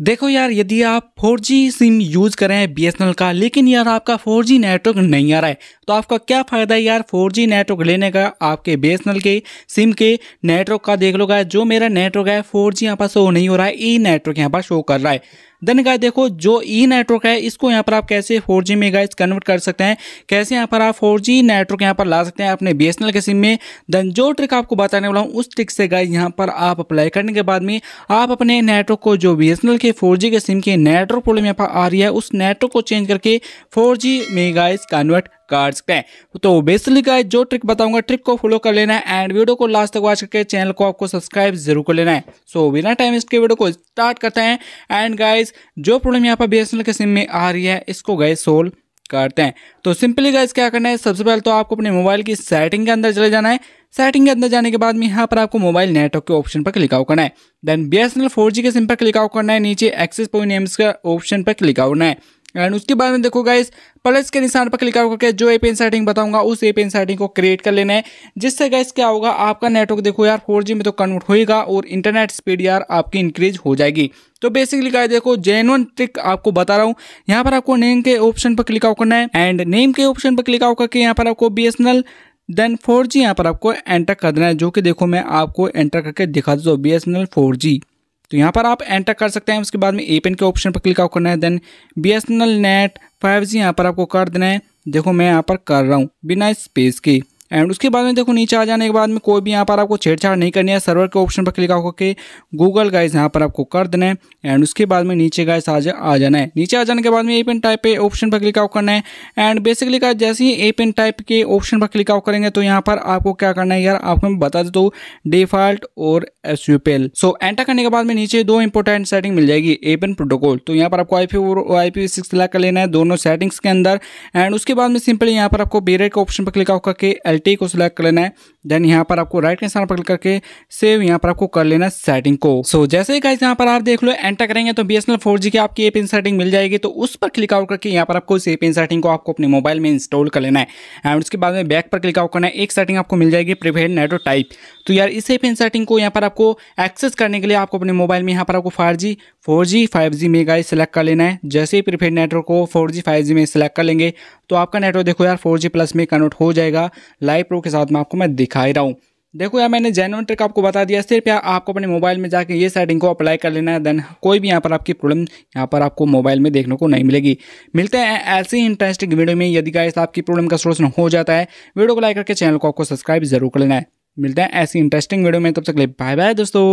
देखो यार यदि आप 4G सिम यूज़ करें बीएसएनएल का लेकिन यार आपका 4G नेटवर्क नहीं आ रहा है तो आपका क्या फ़ायदा है यार 4G नेटवर्क लेने का आपके बीएसएनएल के सिम के नेटवर्क का देख लो जो मेरा नेटवर्क है 4G जी यहाँ पर शो नहीं हो रहा है ई e नेटवर्क यहाँ पर शो कर रहा है देन गाय देखो जो ई e नेटवर्क है इसको यहाँ पर आप कैसे फोर में गाइज कन्वर्ट कर सकते हैं कैसे यहाँ पर आप फोर नेटवर्क यहाँ पर ला सकते हैं अपने बी एस के सिम में देन जो ट्रिक आपको बताने वाला हूँ उस ट्रिक से गाइज यहाँ पर आप अप्लाई करने के बाद में आप अपने नेटवर्क को जो बी के फोर के सिम के नेटवर्क प्रॉब्लम यहाँ पर आ रही है उस नेटवर्क को चेंज करके फोर में गाइज कन्वर्ट कर सकते हैं तो बेसिकली का जो ट्रिक बताऊंगा ट्रिक को फॉलो कर लेना है एंड वीडियो को लास्ट तक वॉच करके चैनल को आपको सब्सक्राइब जरूर कर लेना है सो so, बिना टाइम इसके वीडियो को स्टार्ट करते हैं एंड गाइज जो प्रॉब्लम यहाँ पर बी के सिम में आ रही है इसको गए सोल्व करते हैं तो सिंपली गाइज क्या करना है सबसे पहले तो आपको अपने मोबाइल की सेटिंग के अंदर चले जाना है सेटिंग के अंदर जाने के बाद में यहाँ पर आपको मोबाइल नेटवर्क के ऑप्शन पर क्लिक आउट करना है then B S N L four G के सिम पर क्लिक आउट करना है नीचे एक्सेस पॉइंट नेम्स का ऑप्शन पर क्लिक आउट करना है एंड उसके बाद में देखो गाइस प्लस के निशान पर क्लिक करके जो ए पेन सेटिंग बताऊंगा उस ए पेन सेटिंग को क्रिएट कर लेना है जिससे गाइस क्या होगा आपका नेटवर्क देखो यार फोर जी में तो कन्वर्ट होएगा और इंटरनेट स्पीड यार आपकी इंक्रीज हो जाएगी तो बेसिकली गाइस देखो जेनुअन ट्रिक आपको बता रहा हूँ यहाँ पर आपको नेम के ऑप्शन पर क्लिक आउट करना है एंड नेम के ऑप्शन पर क्लिक आउट करके यहाँ पर आपको बी देन फोर जी यहाँ पर आपको एंटर कर देना है जो कि देखो मैं आपको एंटर करके दिखा देता हूँ B S N L four G तो यहाँ पर आप एंटर कर सकते हैं उसके बाद में ए पेन के ऑप्शन पर क्लिक आउट करना है then B S N L net five G यहाँ पर आपको कर देना है देखो मैं यहाँ पर कर रहा हूँ बिना स्पेस के एंड उसके बाद में देखो नीचे आ जाने के बाद में कोई भी यहाँ पर आपको छेड़छाड़ नहीं करनी है सर्वर के ऑप्शन पर क्लिक करके गूगल गाइज यहाँ पर आपको कर देना है एंड उसके बाद में नीचे गाइस आ, जा, आ जाना है नीचे आ जाने के बाद में ए पेन टाइप पे ऑप्शन पर क्लिक आउट करना है एंड बेसिकली का जैसे ही ए पेन टाइप के ऑप्शन पर क्लिक आउट करेंगे तो यहाँ पर आपको क्या करना है यार आपको मैं बता देता हूँ डिफॉल्ट और एस सो एंटर करने के बाद में नीचे दो इंपॉर्टेंट सेटिंग मिल जाएगी ए पेन प्रोटोकॉल तो यहाँ पर आपको आई और आई पी सिक्स लेना है दोनों सेटिंग्स के अंदर एंड उसके बाद में सिंपली यहाँ पर आपको बेरेट के ऑप्शन पर क्लिक आउट करके एल सिटी को सिलेक्ट कर लेना है देन यहाँ पर आपको राइट के निशान पर क्लिक करके सेव यहाँ पर आपको कर लेना सेटिंग को सो so, जैसे ही यहाँ पर आप देख लो एंटर करेंगे तो B S L four G की आपकी ए पिन सेटिंग मिल जाएगी तो उस पर क्लिक आउट करके यहाँ पर आपको इस ए पिन सेटिंग को आपको अपने मोबाइल में इंस्टॉल कर लेना है एंड उसके बाद में बैक पर क्लिक आउट करना है एक सेटिंग आपको मिल जाएगी प्रिवेल नेटवर्क टाइप तो यार इस ए पिन सेटिंग को यहाँ पर आपको एक्सेस करने के लिए आपको अपने मोबाइल में यहाँ पर आपको five G four G five G में गाइस सेलेक्ट कर लेना है जैसे ही प्रिफेड नेटवर्क को फोर जी फाइव जी में सेलेक्ट कर लेंगे तो आपका नेटवर्क देखो यार फोर जी प्लस में कन्वर्ट हो जाएगा लाइव प्रो के साथ में आपको मैं दिखा दिखा ही रहा हूँ देखो यार मैंने जेनवन ट्रिक आपको बता दिया सिर्फ यार आपको अपने मोबाइल में जाके ये सेटिंग को अप्लाई कर लेना है देन कोई भी यहाँ पर आपकी प्रॉब्लम यहाँ पर आपको मोबाइल में देखने को नहीं मिलेगी मिलते हैं ऐसी इंटरेस्टिंग वीडियो में यदि गाइस आपकी प्रॉब्लम का सोल्यूशन हो जाता है वीडियो को लाइक करके चैनल को आपको सब्सक्राइब जरूर कर लेना है मिलते हैं ऐसी इंटरेस्टिंग वीडियो में तब तक ले बाय बाय दोस्तों